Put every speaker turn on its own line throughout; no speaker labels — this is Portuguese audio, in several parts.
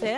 Café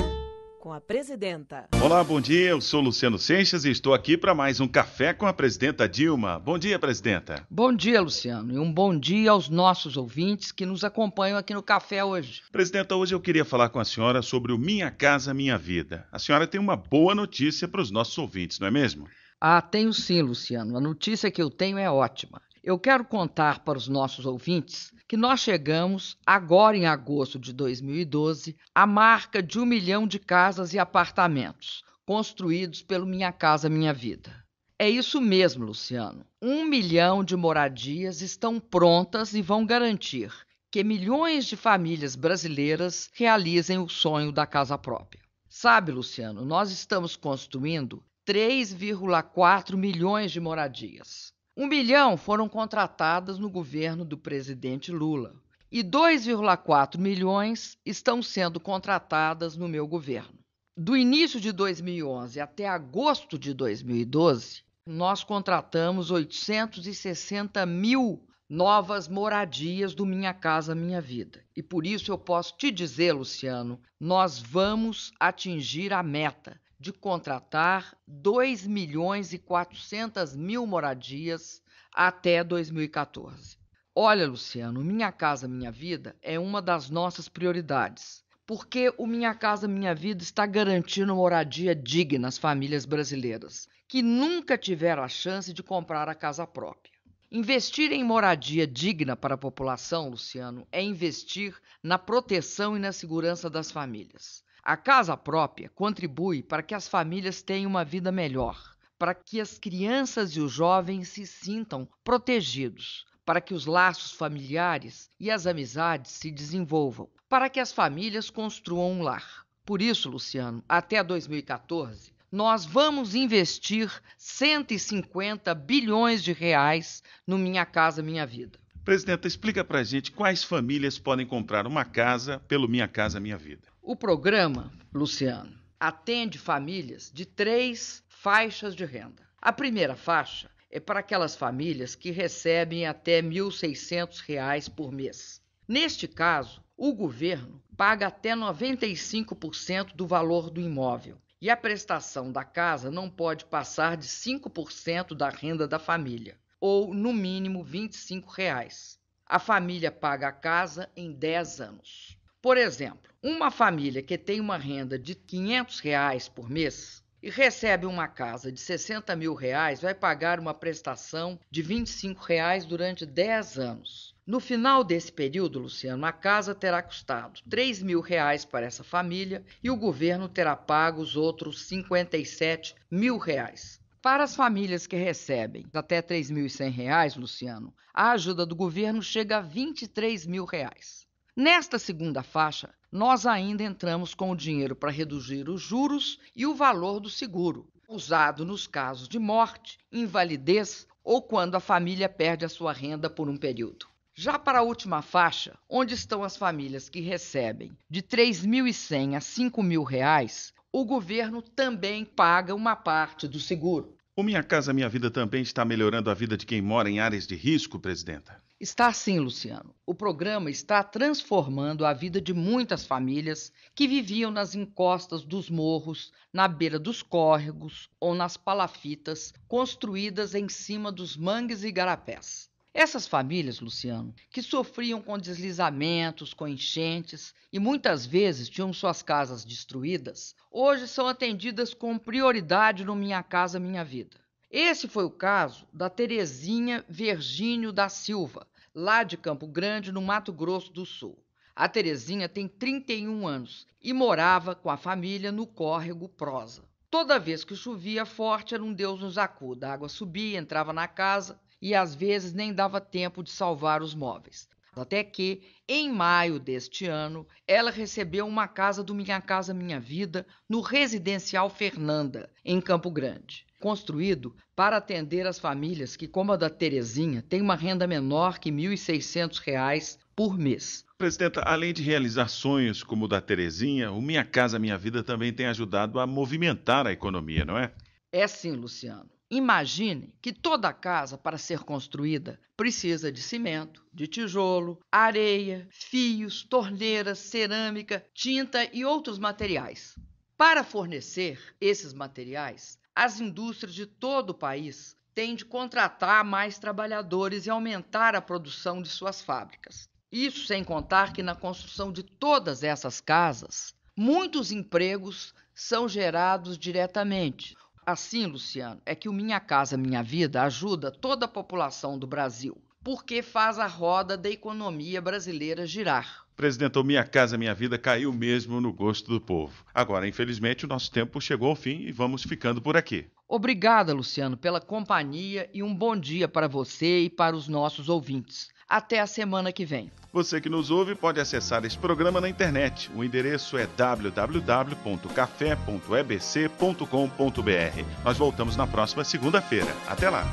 com a Presidenta.
Olá, bom dia. Eu sou Luciano Seixas e estou aqui para mais um Café com a Presidenta Dilma. Bom dia, Presidenta.
Bom dia, Luciano. E um bom dia aos nossos ouvintes que nos acompanham aqui no Café hoje.
Presidenta, hoje eu queria falar com a senhora sobre o Minha Casa Minha Vida. A senhora tem uma boa notícia para os nossos ouvintes, não é mesmo?
Ah, tenho sim, Luciano. A notícia que eu tenho é ótima. Eu quero contar para os nossos ouvintes que nós chegamos, agora em agosto de 2012, à marca de um milhão de casas e apartamentos construídos pelo Minha Casa Minha Vida. É isso mesmo, Luciano. Um milhão de moradias estão prontas e vão garantir que milhões de famílias brasileiras realizem o sonho da casa própria. Sabe, Luciano, nós estamos construindo 3,4 milhões de moradias. Um milhão foram contratadas no governo do presidente Lula e 2,4 milhões estão sendo contratadas no meu governo. Do início de 2011 até agosto de 2012, nós contratamos 860 mil novas moradias do Minha Casa Minha Vida. E por isso eu posso te dizer, Luciano, nós vamos atingir a meta de contratar 2 milhões e 400 mil moradias até 2014. Olha, Luciano, Minha Casa Minha Vida é uma das nossas prioridades, porque o Minha Casa Minha Vida está garantindo moradia digna às famílias brasileiras que nunca tiveram a chance de comprar a casa própria. Investir em moradia digna para a população, Luciano, é investir na proteção e na segurança das famílias. A casa própria contribui para que as famílias tenham uma vida melhor, para que as crianças e os jovens se sintam protegidos, para que os laços familiares e as amizades se desenvolvam, para que as famílias construam um lar. Por isso, Luciano, até 2014, nós vamos investir 150 bilhões de reais no Minha Casa Minha Vida.
Presidenta, explica para gente quais famílias podem comprar uma casa pelo Minha Casa Minha Vida.
O programa, Luciano, atende famílias de três faixas de renda. A primeira faixa é para aquelas famílias que recebem até R$ 1.600 por mês. Neste caso, o governo paga até 95% do valor do imóvel e a prestação da casa não pode passar de 5% da renda da família, ou no mínimo R$ 25. Reais. A família paga a casa em 10 anos. Por exemplo, uma família que tem uma renda de 500 reais por mês e recebe uma casa de 60 mil reais vai pagar uma prestação de 25 reais durante 10 anos. No final desse período, Luciano, a casa terá custado 3 mil reais para essa família e o governo terá pago os outros 57 mil reais. Para as famílias que recebem até 3.100 reais, Luciano, a ajuda do governo chega a 23 mil. Reais. Nesta segunda faixa, nós ainda entramos com o dinheiro para reduzir os juros e o valor do seguro, usado nos casos de morte, invalidez ou quando a família perde a sua renda por um período. Já para a última faixa, onde estão as famílias que recebem de R$ 3.100 a R$ 5.000, o governo também paga uma parte
do seguro. O Minha Casa Minha Vida também está melhorando a vida de quem mora em áreas de risco, presidenta?
Está assim, Luciano. O programa está transformando a vida de muitas famílias que viviam nas encostas dos morros, na beira dos córregos ou nas palafitas construídas em cima dos mangues e garapés. Essas famílias, Luciano, que sofriam com deslizamentos, com enchentes e muitas vezes tinham suas casas destruídas, hoje são atendidas com prioridade no Minha Casa Minha Vida. Esse foi o caso da Terezinha Virgínio da Silva, lá de Campo Grande, no Mato Grosso do Sul. A Terezinha tem 31 anos e morava com a família no córrego Prosa. Toda vez que chovia forte, era um Deus nos acuda. A água subia, entrava na casa e às vezes nem dava tempo de salvar os móveis. Até que, em maio deste ano, ela recebeu uma casa do Minha Casa Minha Vida no Residencial Fernanda, em Campo Grande construído para atender as famílias que, como a da Terezinha, têm uma renda menor que R$ 1.600 por mês.
Presidenta, além de realizar sonhos como o da Terezinha, o Minha Casa Minha Vida também tem ajudado a movimentar a economia, não é?
É sim, Luciano. Imagine que toda casa, para ser construída, precisa de cimento, de tijolo, areia, fios, torneiras, cerâmica, tinta e outros materiais. Para fornecer esses materiais, as indústrias de todo o país têm de contratar mais trabalhadores e aumentar a produção de suas fábricas. Isso sem contar que na construção de todas essas casas, muitos empregos são gerados diretamente. Assim, Luciano, é que o Minha Casa Minha Vida ajuda toda a população do Brasil, porque faz a roda da economia brasileira girar.
Presidente, Minha Casa Minha Vida caiu mesmo no gosto do povo. Agora, infelizmente, o nosso tempo chegou ao fim e vamos ficando por aqui.
Obrigada, Luciano, pela companhia e um bom dia para você e para os nossos ouvintes. Até a semana que vem.
Você que nos ouve pode acessar esse programa na internet. O endereço é www.café.ebc.com.br. Nós voltamos na próxima segunda-feira. Até lá!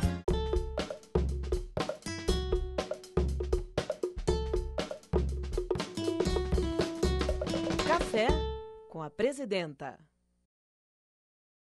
Café com a Presidenta.